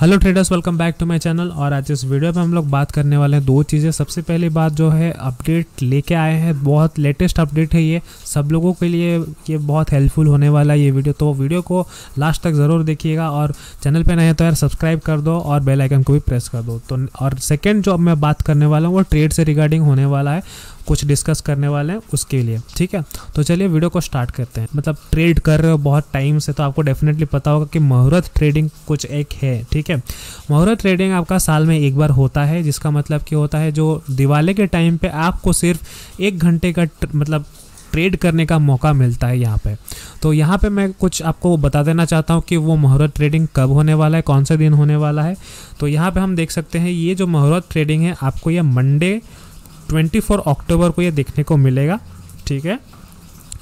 Hello traders welcome back to my channel और आज इस वीडियो में हम लोग बात करने वाले हैं दो चीज़ें सबसे पहली बात जो है अपडेट लेके आए हैं बहुत लेटेस्ट अपडेट है ये सब लोगों के लिए ये बहुत हेल्पफुल होने वाला है ये वीडियो तो वीडियो को लास्ट तक ज़रूर देखिएगा और चैनल पे नए तो यार सब्सक्राइब कर दो और बेलाइकन को भी प्रेस कर दो तो और सेकेंड जो मैं बात करने वाला हूँ वो ट्रेड से रिगार्डिंग होने वाला है कुछ डिस्कस करने वाले हैं उसके लिए ठीक है तो चलिए वीडियो को स्टार्ट करते हैं मतलब ट्रेड कर रहे हो बहुत टाइम से तो आपको डेफिनेटली पता होगा कि मुहूर्त ट्रेडिंग कुछ एक है ठीक है मुहूर्त ट्रेडिंग आपका साल में एक बार होता है जिसका मतलब कि होता है जो दिवाली के टाइम पर आपको सिर्फ एक घंटे का मतलब ट्रेड करने का मौका मिलता है यहाँ पे तो यहाँ पे मैं कुछ आपको बता देना चाहता हूँ कि वो मुहूर्त ट्रेडिंग कब होने वाला है कौन से दिन होने वाला है तो यहाँ पे हम देख सकते हैं ये जो मुहूर्त ट्रेडिंग है आपको ये मंडे 24 अक्टूबर को ये देखने को मिलेगा ठीक है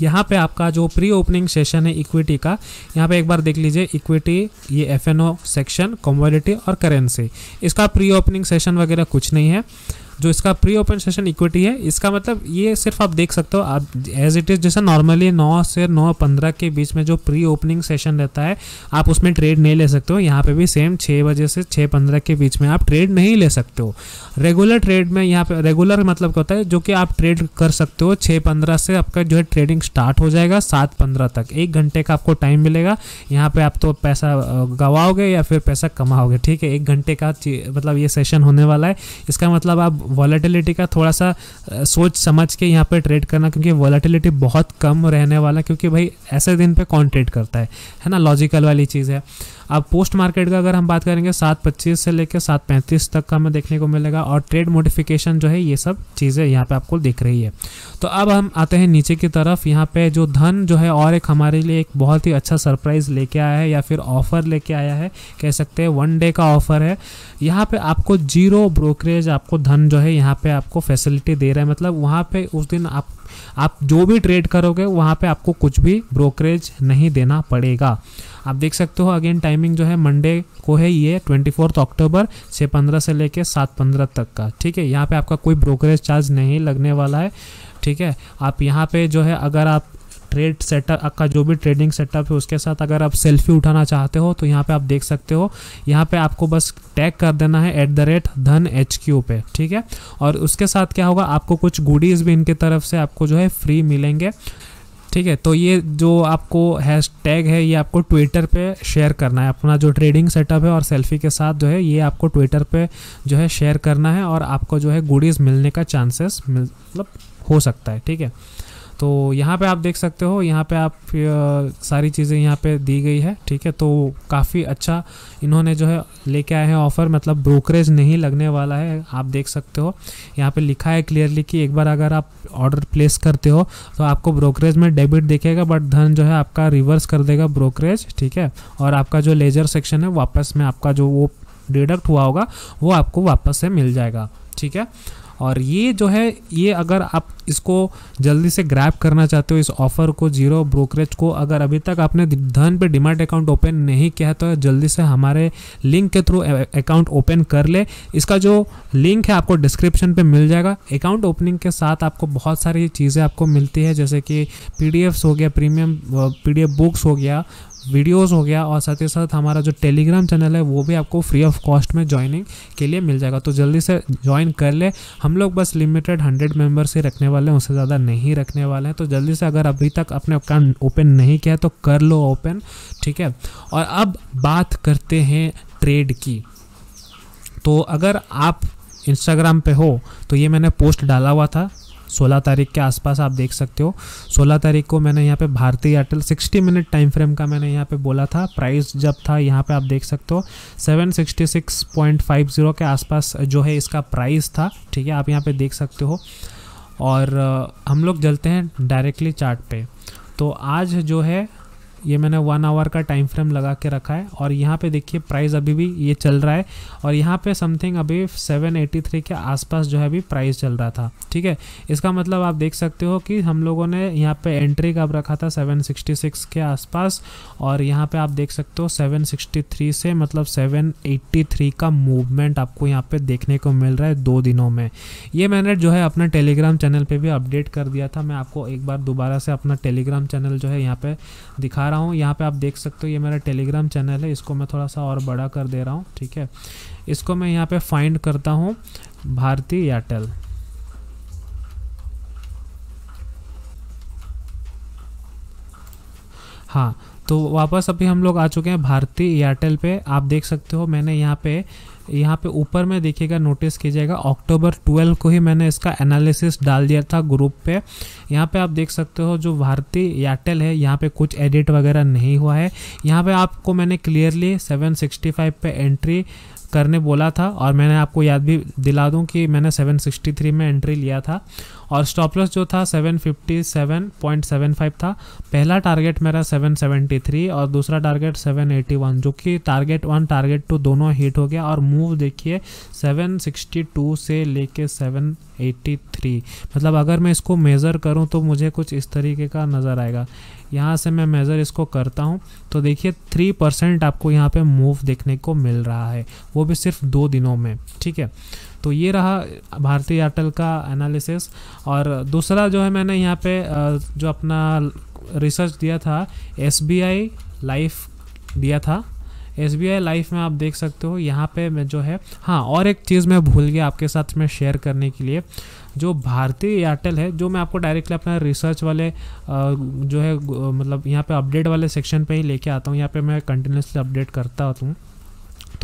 यहाँ पे आपका जो प्री ओपनिंग सेशन है इक्विटी का यहाँ पे एक बार देख लीजिए इक्विटी ये एफ सेक्शन कॉमोडिटी और करेंसी इसका प्री ओपनिंग सेशन वगैरह कुछ नहीं है जो इसका प्री ओपन सेशन इक्विटी है इसका मतलब ये सिर्फ आप देख सकते हो आप एज इट इज़ जैसा नॉर्मली नौ से नौ पंद्रह के बीच में जो प्री ओपनिंग सेशन रहता है आप उसमें ट्रेड नहीं ले सकते हो यहाँ पे भी सेम छः बजे से छः पंद्रह के बीच में आप ट्रेड नहीं ले सकते हो रेगुलर ट्रेड में यहाँ पे रेगुलर मतलब क्या होता है जो कि आप ट्रेड कर सकते हो छः पंद्रह से आपका जो है ट्रेडिंग स्टार्ट हो जाएगा सात पंद्रह तक एक घंटे का आपको टाइम मिलेगा यहाँ पे आप तो पैसा गवाओगे या फिर पैसा कमाओगे ठीक है एक घंटे का मतलब ये सेशन होने वाला है इसका मतलब आप वॉलेटिलिटी का थोड़ा सा सोच समझ के यहाँ पर ट्रेड करना क्योंकि वॉलेटिलिटी बहुत कम रहने वाला क्योंकि भाई ऐसे दिन पे कौन ट्रेड करता है है ना लॉजिकल वाली चीज़ है अब पोस्ट मार्केट का अगर हम बात करेंगे सात पच्चीस से लेकर सात पैंतीस तक का हमें देखने को मिलेगा और ट्रेड मोडिफिकेशन जो है ये सब चीज़ें यहाँ पर आपको दिख रही है तो अब हम आते हैं नीचे की तरफ यहाँ पे जो धन जो है और एक हमारे लिए एक बहुत ही अच्छा सरप्राइज़ लेके आया है या फिर ऑफ़र लेके आया है कह सकते हैं वन डे का ऑफ़र है यहाँ पर आपको जीरो ब्रोकरेज आपको धन जो है यहाँ पे आपको फैसिलिटी दे रहा है मतलब वहाँ पे उस दिन आप आप जो भी ट्रेड करोगे वहाँ पे आपको कुछ भी ब्रोकरेज नहीं देना पड़ेगा आप देख सकते हो अगेन टाइमिंग जो है मंडे को है ये ट्वेंटी फोर्थ अक्टूबर से पंद्रह से लेके सात पंद्रह तक का ठीक है यहाँ पे आपका कोई ब्रोकरेज चार्ज नहीं लगने वाला है ठीक है आप यहाँ पे जो है अगर आप ट्रेड सेटअप आपका जो भी ट्रेडिंग सेटअप है उसके साथ अगर आप सेल्फी उठाना चाहते हो तो यहाँ पे आप देख सकते हो यहाँ पे आपको बस टैग कर देना है at the rate Dhan H Q पे ठीक है और उसके साथ क्या होगा आपको कुछ गुडीज़ भी इनके तरफ से आपको जो है फ्री मिलेंगे ठीक है तो ये जो आपको हैश टैग है ये आपको ट्विटर पे शेयर करना है अपना जो ट्रेडिंग सेटअप है और सेल्फी के साथ जो है ये आपको ट्विटर पे जो है शेयर करना है और आपको जो है गुडीज़ मिलने का चांसेस मतलब हो सकता है ठीक है तो यहाँ पे आप देख सकते हो यहाँ पे आप सारी चीज़ें यहाँ पे दी गई है ठीक है तो काफ़ी अच्छा इन्होंने जो है लेके आए हैं ऑफ़र मतलब ब्रोकरेज नहीं लगने वाला है आप देख सकते हो यहाँ पे लिखा है क्लियरली कि एक बार अगर आप ऑर्डर प्लेस करते हो तो आपको ब्रोकरेज में डेबिट देखेगा बट धन जो है आपका रिवर्स कर देगा ब्रोकरेज ठीक है और आपका जो लेजर सेक्शन है वापस में आपका जो वो डिडक्ट हुआ होगा वो आपको वापस से मिल जाएगा ठीक है और ये जो है ये अगर आप इसको जल्दी से ग्रैप करना चाहते हो इस ऑफर को जीरो ब्रोकरेज को अगर अभी तक आपने धन पे डिमांड अकाउंट ओपन नहीं किया है तो जल्दी से हमारे लिंक के थ्रू अकाउंट ओपन कर ले इसका जो लिंक है आपको डिस्क्रिप्शन पे मिल जाएगा अकाउंट ओपनिंग के साथ आपको बहुत सारी चीज़ें आपको मिलती है जैसे कि पी हो गया प्रीमियम पी बुक्स हो गया वीडियोस हो गया और साथ ही साथ हमारा जो टेलीग्राम चैनल है वो भी आपको फ्री ऑफ कॉस्ट में ज्वाइनिंग के लिए मिल जाएगा तो जल्दी से ज्वाइन कर ले हम लोग बस लिमिटेड हंड्रेड मेम्बर्स ही रखने वाले हैं उससे ज़्यादा नहीं रखने वाले हैं तो जल्दी से अगर अभी तक अपने अकाउंट ओपन नहीं किया तो कर लो ओपन ठीक है और अब बात करते हैं ट्रेड की तो अगर आप इंस्टाग्राम पे हो तो ये मैंने पोस्ट डाला हुआ था सोलह तारीख के आसपास आप देख सकते हो सोलह तारीख को मैंने यहाँ पे Bharti Airtel sixty minute time frame का मैंने यहाँ पे बोला था प्राइस जब था यहाँ पे आप देख सकते हो seven sixty six point five zero के आसपास जो है इसका प्राइस था ठीक है आप यहाँ पे देख सकते हो और हम लोग जलते हैं डायरेक्टली चार्ट पे तो आज जो है ये मैंने वन आवर का टाइम फ्रेम लगा के रखा है और यहाँ पे देखिए प्राइस अभी भी ये चल रहा है और यहाँ पे समथिंग अभी 783 के आसपास जो है अभी प्राइस चल रहा था ठीक है इसका मतलब आप देख सकते हो कि हम लोगों ने यहाँ पे एंट्री कब रखा था 766 के आसपास और यहाँ पे आप देख सकते हो 763 से मतलब 783 का मूवमेंट आपको यहाँ पे देखने को मिल रहा है दो दिनों में ये मैंने जो है अपना टेलीग्राम चैनल पर भी अपडेट कर दिया था मैं आपको एक बार दोबारा से अपना टेलीग्राम चैनल जो है यहाँ पर दिखा रहा हूँ यहाँ पे आप देख सकते हो ये मेरा टेलीग्राम चैनल है इसको मैं थोड़ा सा और बड़ा कर दे रहा हूँ ठीक है इसको मैं यहाँ पे फाइंड करता हूँ भारती एयरटेल हाँ तो वापस अभी हम लोग आ चुके हैं भारती एयरटेल पे आप देख सकते हो मैंने यहाँ पे यहाँ पे ऊपर में देखिएगा नोटिस कीजिएगा अक्टूबर 12 को ही मैंने इसका एनालिसिस डाल दिया था ग्रुप पे यहाँ पे आप देख सकते हो जो भारती एयरटेल है यहाँ पे कुछ एडिट वगैरह नहीं हुआ है यहाँ पे आपको मैंने क्लियरली 765 पे एंट्री करने बोला था और मैंने आपको याद भी दिला दूँ कि मैंने 763 में एंट्री लिया था और स्टॉप लॉस जो था 757.75 था पहला टारगेट मेरा 773 और दूसरा टारगेट 781 जो कि टारगेट वन टारगेट टू दोनों हिट हो गया और मूव देखिए 762 से लेके 783 मतलब अगर मैं इसको मेज़र करूं तो मुझे कुछ इस तरीके का नज़र आएगा यहाँ से मैं मेज़र इसको करता हूँ तो देखिए थ्री परसेंट आपको यहाँ पे मूव देखने को मिल रहा है वो भी सिर्फ दो दिनों में ठीक है तो ये रहा भारतीय एयरटेल का एनालिसिस और दूसरा जो है मैंने यहाँ पर जो अपना रिसर्च दिया था एस बी आई लाइफ दिया था एस बी आई लाइफ में आप देख सकते हो यहाँ पे मैं जो है हाँ और एक चीज़ मैं भूल गया आपके साथ में शेयर करने के लिए जो भारतीय एयरटेल है जो मैं आपको डायरेक्टली अपना रिसर्च वाले जो है मतलब यहाँ पे अपडेट वाले सेक्शन पे ही लेके आता हूँ यहाँ पे मैं कंटिन्यूसली अपडेट करता हूँ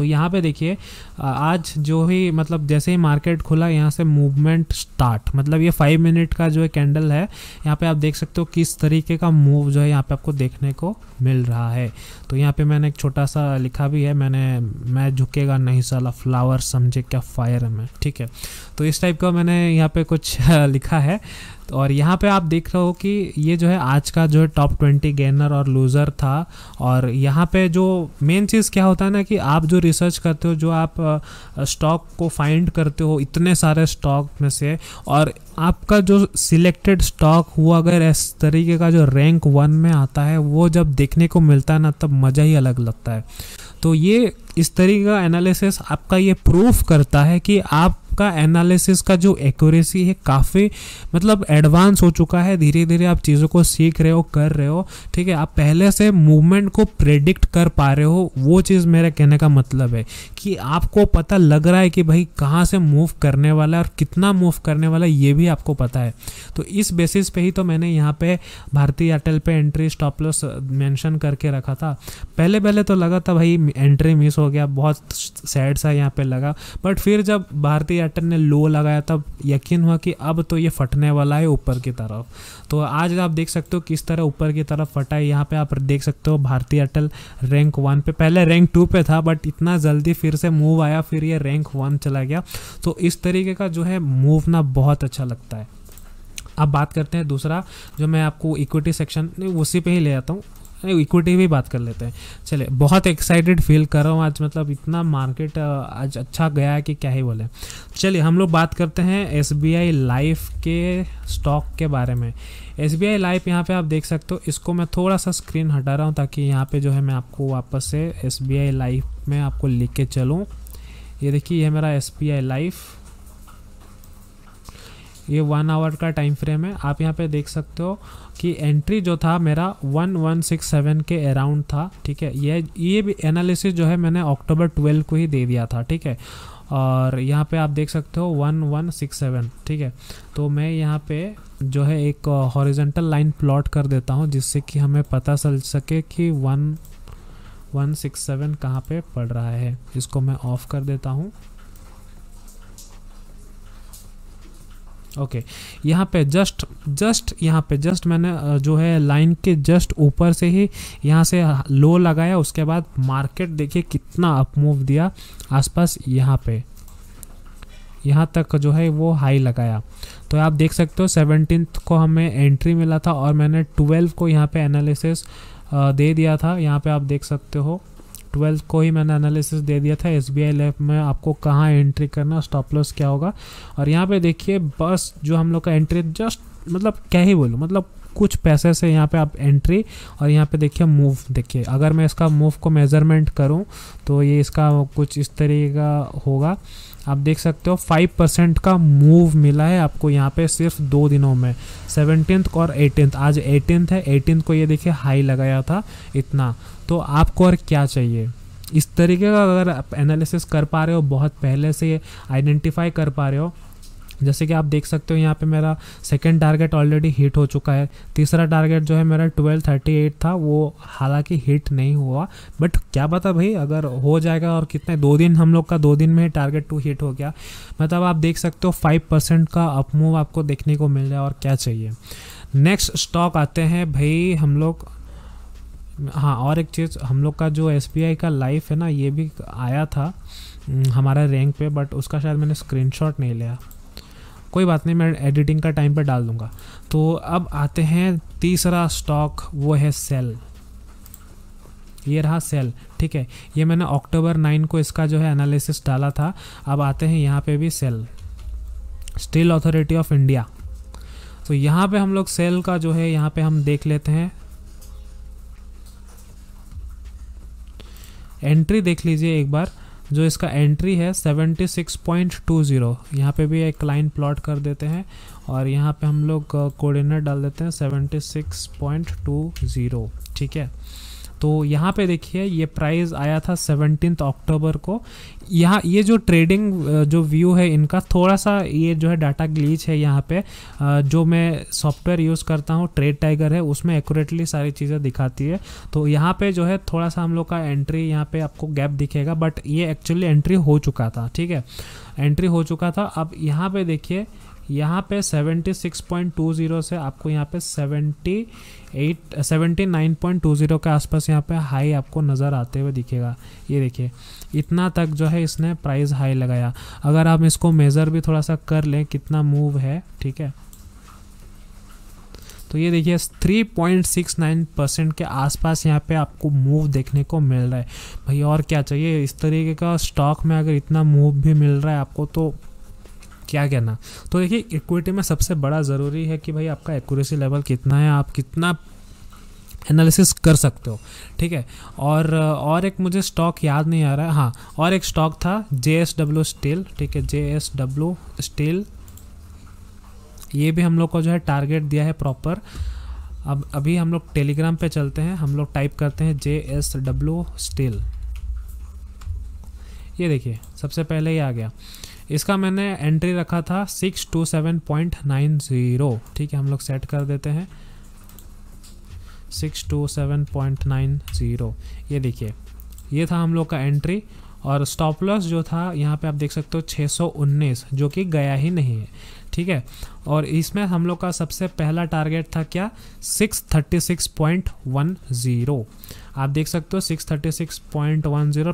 तो यहाँ पे देखिए आज जो ही मतलब जैसे ही मार्केट खुला यहाँ से मूवमेंट स्टार्ट मतलब ये फाइव मिनट का जो है कैंडल है यहाँ पे आप देख सकते हो किस तरीके का मूव जो है यहाँ पे आपको देखने को मिल रहा है तो यहाँ पे मैंने एक छोटा सा लिखा भी है मैंने मैं झुकेगा नहीं साला फ्लावर समझे क्या फायर है मैं ठीक है तो इस टाइप का मैंने यहाँ पे कुछ लिखा है और यहाँ पे आप देख रहे हो कि ये जो है आज का जो है टॉप ट्वेंटी गेनर और लूज़र था और यहाँ पे जो मेन चीज़ क्या होता है ना कि आप जो रिसर्च करते हो जो आप स्टॉक को फाइंड करते हो इतने सारे स्टॉक में से और आपका जो सिलेक्टेड स्टॉक हुआ अगर इस तरीके का जो रैंक वन में आता है वो जब देखने को मिलता है ना तब मज़ा ही अलग लगता है तो ये इस तरीके का एनालिसिस आपका ये प्रूफ करता है कि आप आपका एनालिसिस का जो एक्यूरेसी है काफ़ी मतलब एडवांस हो चुका है धीरे धीरे आप चीज़ों को सीख रहे हो कर रहे हो ठीक है आप पहले से मूवमेंट को प्रेडिक्ट कर पा रहे हो वो चीज़ मेरे कहने का मतलब है कि आपको पता लग रहा है कि भाई कहाँ से मूव करने वाला है और कितना मूव करने वाला है ये भी आपको पता है तो इस बेसिस पे ही तो मैंने यहाँ पे भारतीय एयरटेल पे एंट्री स्टॉप लॉस मैंशन करके रखा था पहले पहले तो लगा था भाई एंट्री मिस हो गया बहुत सैड सा यहाँ पे लगा बट फिर जब भारतीय एटन ने लो लगाया तब यकीन हुआ कि अब तो ये फटने वाला है ऊपर की तरफ तो आज आप देख सकते हो किस तरह ऊपर की तरफ फटा है यहाँ पे आप देख सकते हो भारतीय एयरटेल रैंक वन पे पहले रैंक टू पे था बट इतना जल्दी फिर से मूव आया फिर ये रैंक वन चला गया तो इस तरीके का जो है मूव ना बहुत अच्छा लगता है अब बात करते हैं दूसरा जो मैं आपको इक्विटी सेक्शन उसी पे ही ले आता हूँ इक्विटी भी बात कर लेते हैं चले बहुत एक्साइटेड फील कर रहा हूँ आज मतलब इतना मार्केट आज अच्छा गया है कि क्या ही बोले चलिए हम लोग बात करते हैं एस बी आई लाइफ के स्टॉक के बारे में एस बी आई लाइफ यहाँ पर आप देख सकते हो इसको मैं थोड़ा सा स्क्रीन हटा रहा हूँ ताकि यहाँ पर जो है मैं आपको वापस से एस बी आई लाइफ में आपको लिख के चलूँ ये देखिए ये मेरा एस बी आई लाइफ ये वन आवर का टाइम फ्रेम है आप यहाँ पे देख सकते हो कि एंट्री जो था मेरा वन वन सिक्स सेवन के अराउंड था ठीक है ये ये भी एनालिसिस जो है मैंने अक्टूबर ट्वेल्व को ही दे दिया था ठीक है और यहाँ पे आप देख सकते हो वन वन सिक्स सेवन ठीक है तो मैं यहाँ पे जो है एक हॉरिजेंटल लाइन प्लॉट कर देता हूँ जिससे कि हमें पता चल सके कि वन वन सिक्स सेवन कहाँ पर पड़ रहा है इसको मैं ऑफ़ कर देता हूँ ओके okay. यहाँ पे जस्ट जस्ट यहाँ पे जस्ट मैंने जो है लाइन के जस्ट ऊपर से ही यहाँ से लो लगाया उसके बाद मार्केट देखिए कितना अप मूव दिया आसपास यहाँ पे यहाँ तक जो है वो हाई लगाया तो आप देख सकते हो सेवनटीन को हमें एंट्री मिला था और मैंने ट्वेल्व को यहाँ पे एनालिसिस दे दिया था यहाँ पे आप देख सकते हो ट्वेल्थ को ही मैंने एनालिसिस दे दिया था एस बी आई लाइफ में आपको कहाँ एंट्री करना स्टॉप लॉस क्या होगा और यहाँ पे देखिए बस जो हम लोग का एंट्री जस्ट मतलब क्या ही बोलूँ मतलब कुछ पैसे से यहाँ पे आप एंट्री और यहाँ पे देखिए मूव देखिए अगर मैं इसका मूव को मेज़रमेंट करूँ तो ये इसका कुछ इस तरीके का होगा आप देख सकते हो फाइव परसेंट का मूव मिला है आपको यहाँ पे सिर्फ दो दिनों में सेवनटीन्थ और एटीनथ आज एटीनथ है एटीनथ को ये देखिए हाई लगाया था इतना तो आपको और क्या चाहिए इस तरीके का अगर आप एनालिसिस कर पा रहे हो बहुत पहले से आइडेंटिफाई कर पा रहे हो जैसे कि आप देख सकते हो यहाँ पे मेरा सेकंड टारगेट ऑलरेडी हिट हो चुका है तीसरा टारगेट जो है मेरा ट्वेल्व थर्टी एट था वो हालांकि हिट नहीं हुआ बट क्या पता भाई अगर हो जाएगा और कितने दो दिन हम लोग का दो दिन में टारगेट टू हिट हो गया मतलब आप देख सकते हो फाइव परसेंट का अपमूव आपको देखने को मिल रहा है और क्या चाहिए नेक्स्ट स्टॉक आते हैं भाई हम लोग हाँ और एक चीज़ हम लोग का जो एस का लाइफ है ना ये भी आया था हम्म, हमारा रैंक पे बट उसका शायद मैंने स्क्रीनशॉट नहीं लिया कोई बात नहीं मैं एडिटिंग का टाइम पे डाल दूँगा तो अब आते हैं तीसरा स्टॉक वो है सेल ये रहा सेल ठीक है ये मैंने अक्टूबर नाइन को इसका जो है एनालिसिस डाला था अब आते हैं यहाँ पे भी SAIL steel authority of India तो यहाँ पे हम लोग सेल का जो है यहाँ पे हम देख लेते हैं एंट्री देख लीजिए एक बार जो इसका एंट्री है 76.20 यहाँ पे भी एक लाइन प्लॉट कर देते हैं और यहाँ पे हम लोग कोऑर्डिनेट डाल देते हैं 76.20 ठीक है तो यहाँ पे देखिए ये प्राइस आया था सेवनटीन अक्टूबर को यहाँ ये जो ट्रेडिंग जो व्यू है इनका थोड़ा सा ये जो है डाटा ग्लीच है यहाँ पे जो मैं सॉफ्टवेयर यूज़ करता हूँ ट्रेड टाइगर है उसमें एक्यूरेटली सारी चीज़ें दिखाती है तो यहाँ पे जो है थोड़ा सा हम लोग का एंट्री यहाँ पे आपको गैप दिखेगा बट ये एक्चुअली एंट्री हो चुका था ठीक है एंट्री हो चुका था अब यहाँ पे देखिए यहाँ पे 76.20 से आपको यहाँ पे 78 79.20 के आसपास यहाँ पे हाई आपको नज़र आते हुए दिखेगा ये देखिए इतना तक जो है इसने प्राइस हाई लगाया अगर आप इसको मेज़र भी थोड़ा सा कर लें कितना मूव है ठीक है तो ये देखिए 3.69 परसेंट के आसपास यहाँ पे आपको मूव देखने को मिल रहा है भाई और क्या चाहिए इस तरीके का स्टॉक में अगर इतना मूव भी मिल रहा है आपको तो क्या कहना तो देखिए इक्विटी में सबसे बड़ा ज़रूरी है कि भाई आपका एक्यूरेसी लेवल कितना है आप कितना एनालिसिस कर सकते हो ठीक है और और एक मुझे स्टॉक याद नहीं आ रहा है हाँ और एक स्टॉक था जे एस डब्ल्यू स्टील ठीक है जे एस डब्ल्यू स्टील ये भी हम लोग को जो है टारगेट दिया है प्रॉपर अब अभी हम लोग टेलीग्राम पे चलते हैं हम लोग टाइप करते हैं जे एस डब्ल्यू स्टील ये देखिए सबसे पहले ये आ गया इसका मैंने एंट्री रखा था six two seven point nine zero ठीक है हम लोग सेट कर देते हैं six two seven point nine zero ये देखिए ये था हम लोग का एंट्री और स्टॉप लॉस जो था यहाँ पे आप देख सकते हो 619 जो कि गया ही नहीं है ठीक है और इसमें हम लोग का सबसे पहला टारगेट था क्या 636.10 आप देख सकते हो 636.10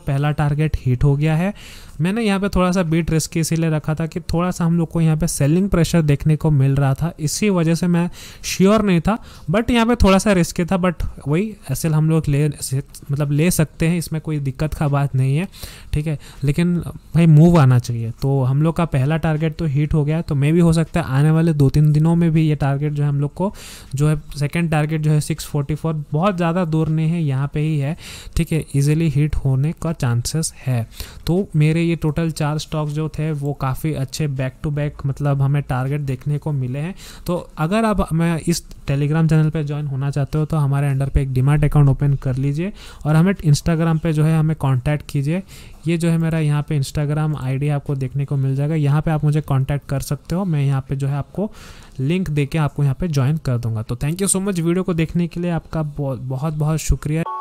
पहला टारगेट हिट हो गया है मैंने यहाँ पे थोड़ा सा बीट रिस्क इसीलिए रखा था कि थोड़ा सा हम लोग को यहाँ पे सेलिंग प्रेशर देखने को मिल रहा था इसी वजह से मैं श्योर नहीं था बट यहाँ पे थोड़ा सा रिस्क था बट वही एस हम लोग ले मतलब ले सकते हैं इसमें कोई दिक्कत का बात नहीं है ठीक है लेकिन भाई मूव आना चाहिए तो हम लोग का पहला टारगेट तो हीट हो गया तो मे भी हो सकता है आने वाले दो तीन दिनों में भी ये टारगेट जो है हम लोग को जो है सेकेंड टारगेट जो है सिक्स फोर्टी फोर बहुत ज़्यादा दूर नहीं है यहाँ पे ही है ठीक है ईजिली हिट होने का चांसेस है तो मेरे ये टोटल चार स्टॉक्स जो थे वो काफ़ी अच्छे बैक टू बैक मतलब हमें टारगेट देखने को मिले हैं तो अगर आप मैं इस टेलीग्राम चैनल पर ज्वाइन होना चाहते हो तो हमारे अंडर पे एक डिमार्ट अकाउंट ओपन कर लीजिए और हमें इंस्टाग्राम पे जो है हमें कांटेक्ट कीजिए ये जो है मेरा यहाँ पे इंस्टाग्राम आईडी आपको देखने को मिल जाएगा यहाँ पे आप मुझे कांटेक्ट कर सकते हो मैं यहाँ पे जो है आपको लिंक दे के आपको यहाँ पे ज्वाइन कर दूंगा तो thank you so much video को देखने के लिए आपका बहुत बहुत, बहुत शुक्रिया